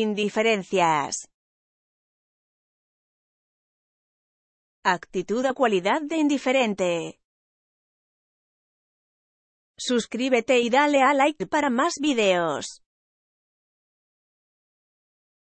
Indiferencias. Actitud o cualidad de indiferente. Suscríbete y dale a like para más videos.